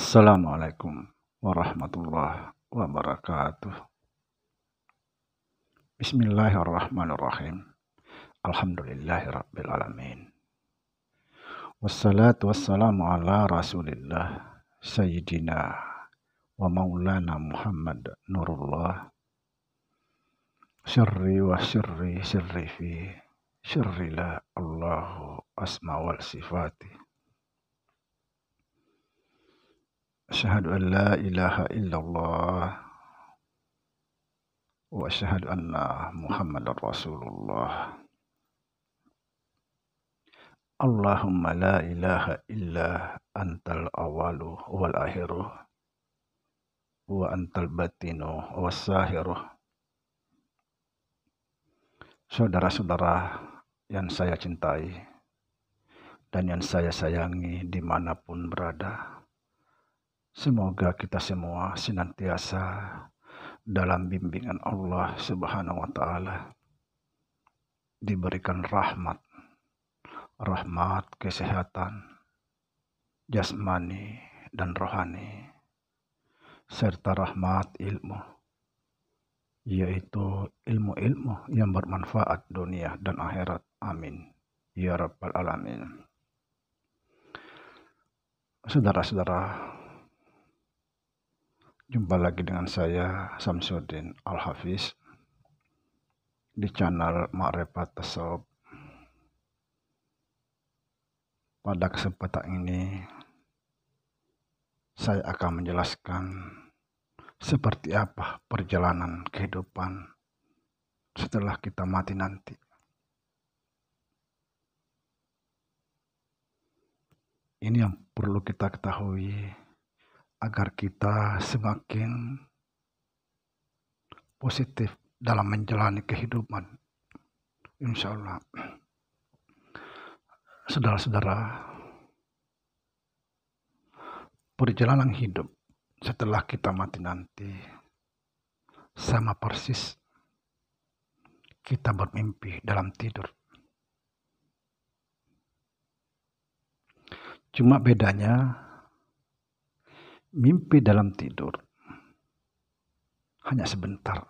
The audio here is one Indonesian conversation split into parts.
Assalamualaikum warahmatullahi wabarakatuh. Bismillahirrahmanirrahim. Alhamdulillahirabbil alamin. Wassalatu wassalamu ala Rasulillah sayyidina wa maulana Muhammad Nurullah. Sirri wa sirri sirri fi شر لا الله أسمى والصفات أشهد أن لا إله إلا الله وأشهد أن محمد رسول الله اللهم لا إله إلا أنت الأول والآخر وأنت الباطن والساهر Saudara-saudara yang saya cintai dan yang saya sayangi dimanapun berada. Semoga kita semua senantiasa dalam bimbingan Allah Subhanahu wa Ta'ala diberikan rahmat, rahmat kesehatan jasmani dan rohani, serta rahmat ilmu yaitu ilmu-ilmu yang bermanfaat dunia dan akhirat. Amin. Ya Rabbal Alamin. Saudara-saudara, jumpa lagi dengan saya Samsudin Al-Hafiz di channel Ma'rifat Tasawuf. Pada kesempatan ini, saya akan menjelaskan seperti apa perjalanan kehidupan setelah kita mati nanti. Ini yang perlu kita ketahui agar kita semakin positif dalam menjalani kehidupan. Insya Allah. Saudara-saudara, perjalanan hidup setelah kita mati nanti sama persis kita bermimpi dalam tidur Cuma bedanya mimpi dalam tidur hanya sebentar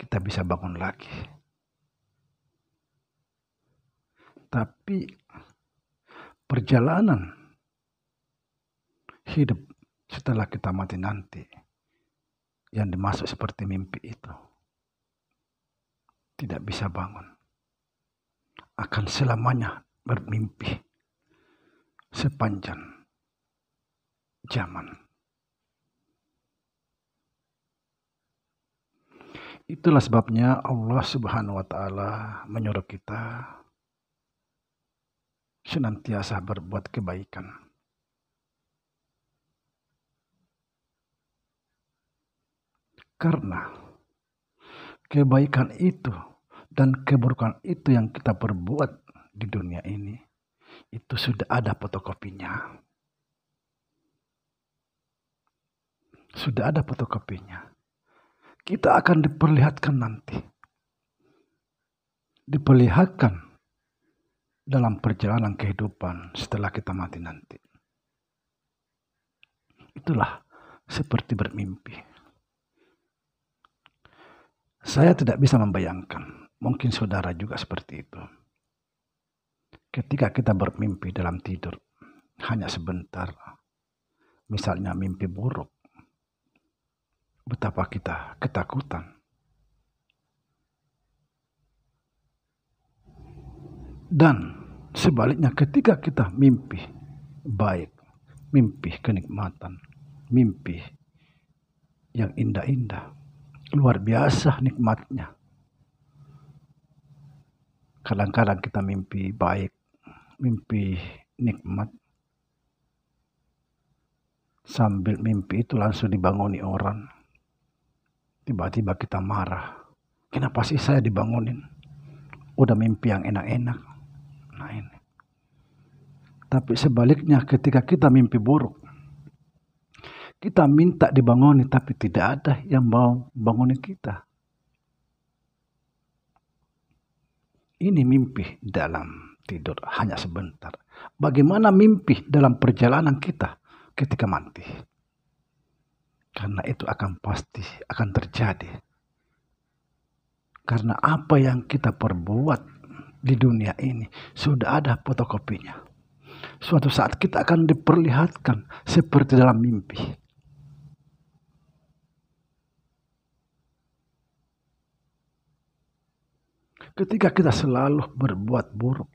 kita bisa bangun lagi. Tapi perjalanan hidup setelah kita mati nanti yang dimasuk seperti mimpi itu tidak bisa bangun akan selamanya bermimpi sepanjang zaman. Itulah sebabnya Allah Subhanahu wa taala menyuruh kita senantiasa berbuat kebaikan. Karena kebaikan itu dan keburukan itu yang kita perbuat di dunia ini itu sudah ada fotokopinya. Sudah ada fotokopinya. Kita akan diperlihatkan nanti. Diperlihatkan dalam perjalanan kehidupan setelah kita mati nanti. Itulah seperti bermimpi. Saya tidak bisa membayangkan. Mungkin saudara juga seperti itu. Ketika kita bermimpi dalam tidur, hanya sebentar, misalnya mimpi buruk, betapa kita ketakutan. Dan sebaliknya ketika kita mimpi baik, mimpi kenikmatan, mimpi yang indah-indah, luar biasa nikmatnya. Kadang-kadang kita mimpi baik, mimpi nikmat. Sambil mimpi itu langsung dibanguni orang. Tiba-tiba kita marah. Kenapa sih saya dibangunin? Udah mimpi yang enak-enak. Nah ini. Tapi sebaliknya ketika kita mimpi buruk. Kita minta dibangunin tapi tidak ada yang mau bangunin kita. Ini mimpi dalam tidur hanya sebentar. Bagaimana mimpi dalam perjalanan kita ketika mati? Karena itu akan pasti akan terjadi. Karena apa yang kita perbuat di dunia ini sudah ada fotokopinya. Suatu saat kita akan diperlihatkan seperti dalam mimpi. ketika kita selalu berbuat buruk,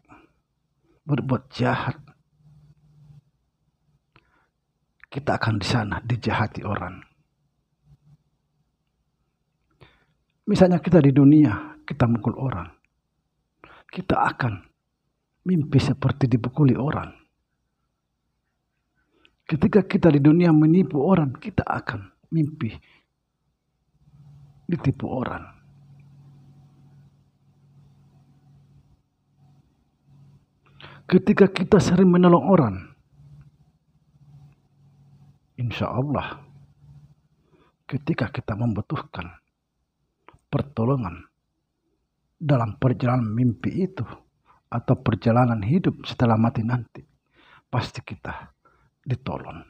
berbuat jahat, kita akan di sana dijahati orang. Misalnya kita di dunia, kita mukul orang. Kita akan mimpi seperti dipukuli orang. Ketika kita di dunia menipu orang, kita akan mimpi ditipu orang. ketika kita sering menolong orang, insya Allah, ketika kita membutuhkan pertolongan dalam perjalanan mimpi itu atau perjalanan hidup setelah mati nanti, pasti kita ditolong.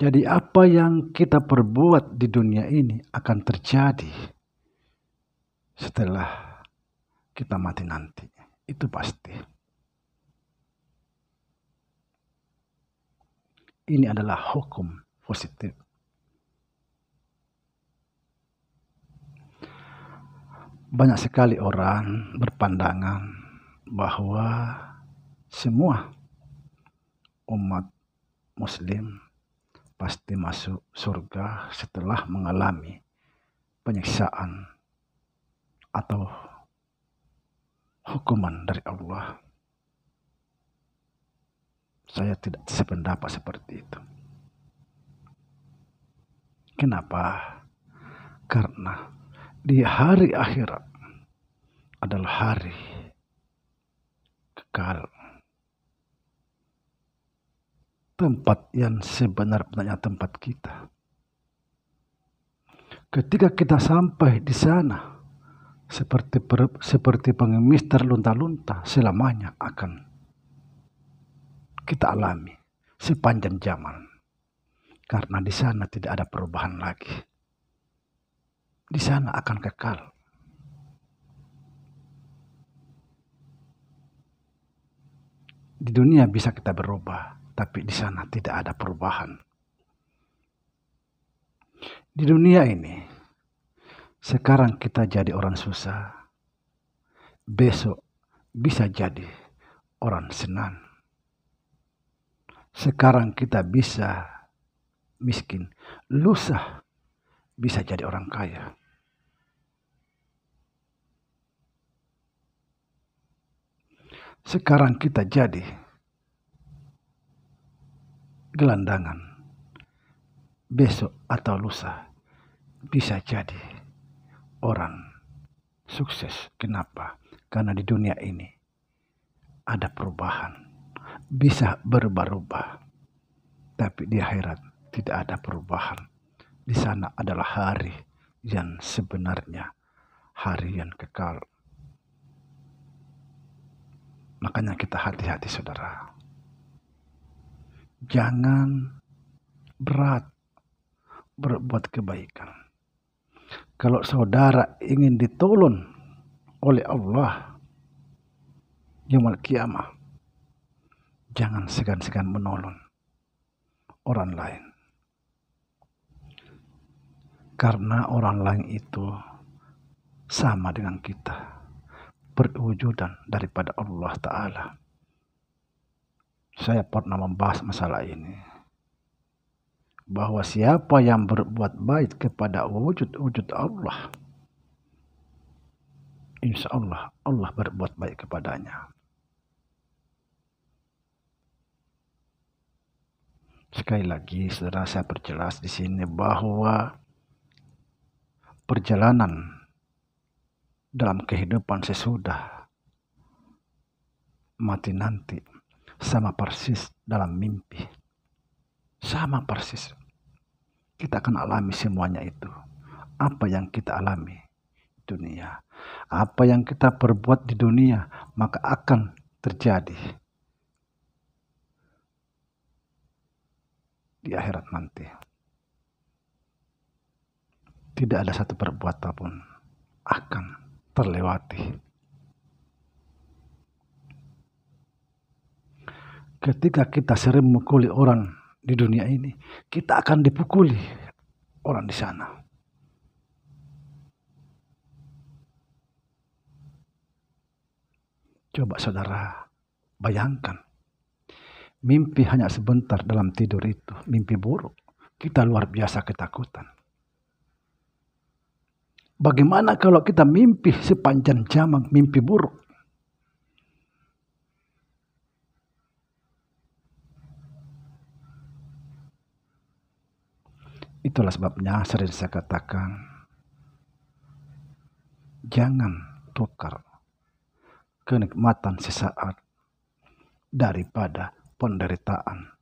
Jadi apa yang kita perbuat di dunia ini akan terjadi setelah kita mati nanti. Itu pasti. Ini adalah hukum positif. Banyak sekali orang berpandangan bahwa semua umat muslim pasti masuk surga setelah mengalami penyiksaan atau hukuman dari Allah. Saya tidak sependapat seperti itu. Kenapa? Karena di hari akhirat adalah hari kekal. Tempat yang sebenarnya tempat kita. Ketika kita sampai di sana, seperti per, seperti pengemis terlunta-lunta selamanya akan kita alami sepanjang zaman. Karena di sana tidak ada perubahan lagi. Di sana akan kekal. Di dunia bisa kita berubah, tapi di sana tidak ada perubahan. Di dunia ini sekarang kita jadi orang susah. Besok bisa jadi orang senang. Sekarang kita bisa miskin. Lusa bisa jadi orang kaya. Sekarang kita jadi gelandangan. Besok atau lusa bisa jadi orang sukses. Kenapa? Karena di dunia ini ada perubahan. Bisa berubah-ubah. Tapi di akhirat tidak ada perubahan. Di sana adalah hari yang sebenarnya hari yang kekal. Makanya kita hati-hati saudara. Jangan berat berbuat kebaikan kalau saudara ingin ditolong oleh Allah Yaumul Kiamah, jangan segan-segan menolong orang lain. Karena orang lain itu sama dengan kita. berwujudan daripada Allah Ta'ala. Saya pernah membahas masalah ini bahwa siapa yang berbuat baik kepada wujud-wujud Allah, insya Allah Allah berbuat baik kepadanya. Sekali lagi, saudara saya perjelas di sini bahwa perjalanan dalam kehidupan sesudah mati nanti sama persis dalam mimpi. Sama persis. Kita akan alami semuanya itu. Apa yang kita alami dunia. Apa yang kita perbuat di dunia maka akan terjadi di akhirat nanti. Tidak ada satu perbuatan pun akan terlewati. Ketika kita sering memukuli orang di dunia ini, kita akan dipukuli orang di sana. Coba saudara bayangkan. Mimpi hanya sebentar dalam tidur itu, mimpi buruk. Kita luar biasa ketakutan. Bagaimana kalau kita mimpi sepanjang zaman mimpi buruk? Itulah sebabnya sering saya katakan, jangan tukar kenikmatan sesaat daripada penderitaan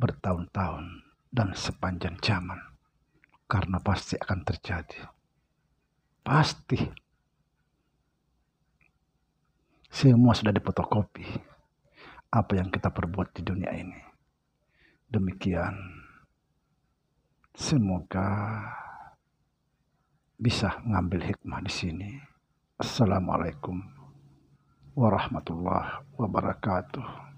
bertahun-tahun dan sepanjang zaman karena pasti akan terjadi pasti semua sudah dipotokopi apa yang kita perbuat di dunia ini demikian Semoga bisa ngambil hikmah di sini. Assalamualaikum warahmatullahi wabarakatuh.